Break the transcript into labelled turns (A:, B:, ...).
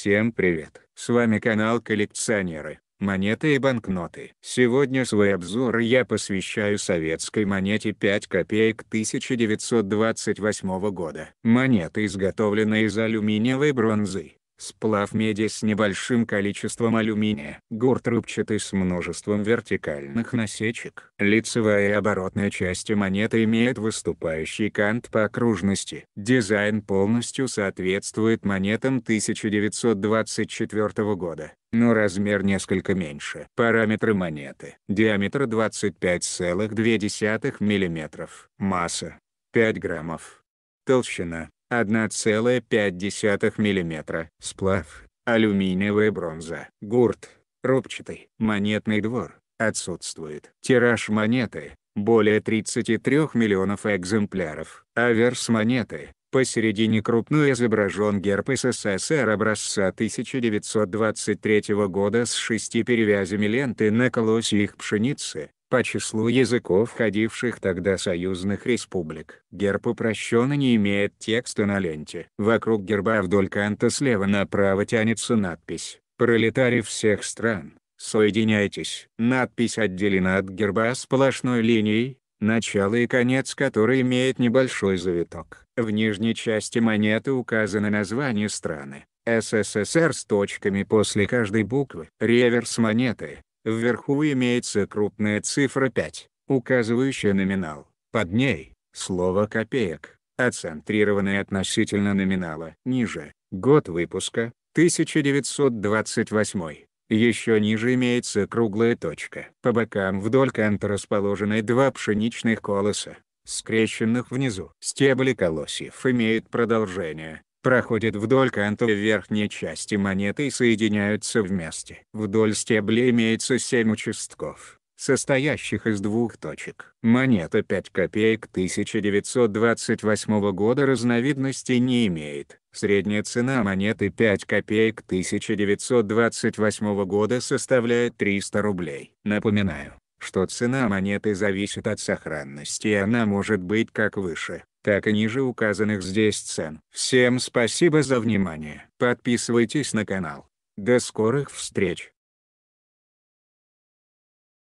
A: Всем привет! С вами канал Коллекционеры, монеты и банкноты. Сегодня свой обзор я посвящаю советской монете 5 копеек 1928 года. Монета изготовлена из алюминиевой бронзы сплав меди с небольшим количеством алюминия, гурт рубчатый с множеством вертикальных насечек. Лицевая и оборотная части монеты имеют выступающий кант по окружности. Дизайн полностью соответствует монетам 1924 года но размер несколько меньше. Параметры монеты. Диаметр 25,2 мм. Масса 5 граммов. Толщина 1,5 мм. Сплав. Алюминиевая бронза. Гурт. Рубчатый. Монетный двор. Отсутствует. Тираж монеты. Более 33 миллионов экземпляров. Аверс монеты. Посередине крупно изображен герб СССР образца 1923 года с шести перевязями ленты на колосьях пшеницы, по числу языков входивших тогда союзных республик. Герб упрощенно не имеет текста на ленте. Вокруг герба вдоль канта слева направо тянется надпись «Пролетарий всех стран, соединяйтесь». Надпись отделена от герба сплошной линией, начало и конец которой имеет небольшой завиток. В нижней части монеты указано название страны. СССР с точками после каждой буквы. Реверс монеты Вверху имеется крупная цифра 5, указывающая номинал, под ней – слово «копеек», оцентрированное относительно номинала. Ниже – год выпуска, 1928. Еще ниже имеется круглая точка. По бокам вдоль канта расположены два пшеничных колоса, скрещенных внизу. Стебли колосьев имеют продолжение, проходят вдоль канта верхней части монеты и соединяются вместе. Вдоль стебля имеется 7 участков, состоящих из двух точек. Монета 5 копеек 1928 года разновидности не имеет. Средняя цена монеты 5 копеек 1928 года составляет 300 рублей. Напоминаю, что цена монеты зависит от сохранности и она может быть как выше, так и ниже указанных здесь цен. Всем спасибо за внимание. Подписывайтесь на канал. До скорых встреч!